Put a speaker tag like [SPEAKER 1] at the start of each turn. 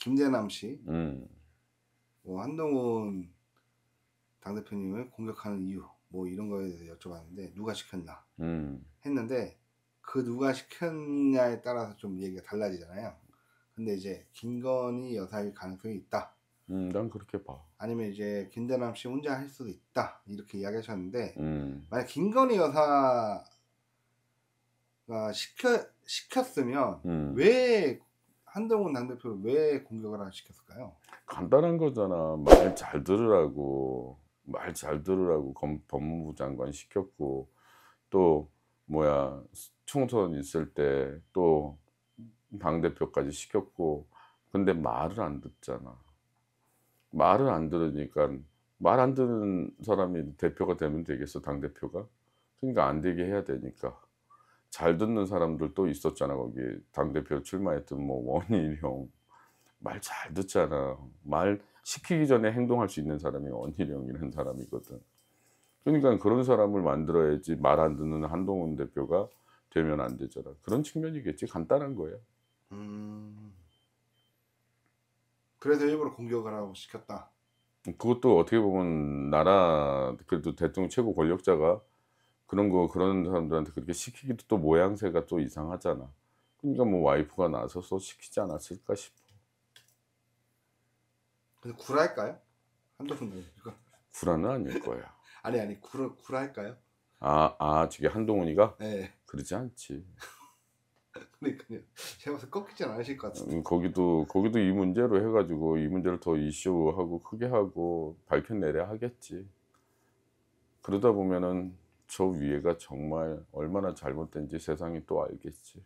[SPEAKER 1] 김대남 씨, 음. 뭐 한동훈 당 대표님을 공격하는 이유 뭐 이런 거에 대해서 여쭤봤는데 누가 시켰나 음. 했는데 그 누가 시켰냐에 따라서 좀 얘기가 달라지잖아요. 근데 이제 김건희 여사일 가능성이 있다.
[SPEAKER 2] 음, 난 그렇게 봐.
[SPEAKER 1] 아니면 이제 김대남 씨 혼자 할 수도 있다 이렇게 이야기하셨는데 음. 만약 김건희 여사가 시켜 시켰으면 음. 왜 한동훈 당대표를 왜 공격을 안 시켰을까요?
[SPEAKER 2] 간단한 거잖아. 말 잘 들으라고 말 잘 들으라고 검, 법무부 장관 시켰고 또 뭐야 총선 있을 때 또 당대표까지 시켰고 근데 말을 안 듣잖아. 말을 안 들으니까 말 안 듣는 사람이 대표가 되면 되겠어 당대표가 그러니까 안 되게 해야 되니까 잘 듣는 사람들도 있었잖아 거기 당 대표 출마했던 뭐 원일형 말잘 듣잖아 말 시키기 전에 행동할 수 있는 사람이 원일형이라는 사람이거든 그러니까 그런 사람을 만들어야지 말 안 듣는 한동훈 대표가 되면 안 되잖아 그런 측면이겠지 간단한 거야 음...
[SPEAKER 1] 그래서 일부러 공격을 하고 시켰다
[SPEAKER 2] 그것도 어떻게 보면 나라 그래도 대통령 최고 권력자가 그런 거 그런 사람들한테 그렇게 시키기도 또 모양새가 또 이상하잖아. 그러니까 뭐 와이프가 나서서 시키지 않았을까 싶어.
[SPEAKER 1] 그래서 구라할까요 한동훈 이거
[SPEAKER 2] 구라는 아닐 거야.
[SPEAKER 1] 아니 아니 구라 구라일까요?
[SPEAKER 2] 아아 아, 저게 한동훈이가? 네. 그러지 않지.
[SPEAKER 1] 그러니까요. 제가 봐서 꺾이진 않으실 것 같은데.
[SPEAKER 2] 음, 거기도 거기도 이 문제로 해가지고 이 문제를 더 이슈하고 크게 하고 밝혀내려 하겠지. 그러다 보면은 저 위에가 정말 얼마나 잘못된지 세상이 또 알겠지.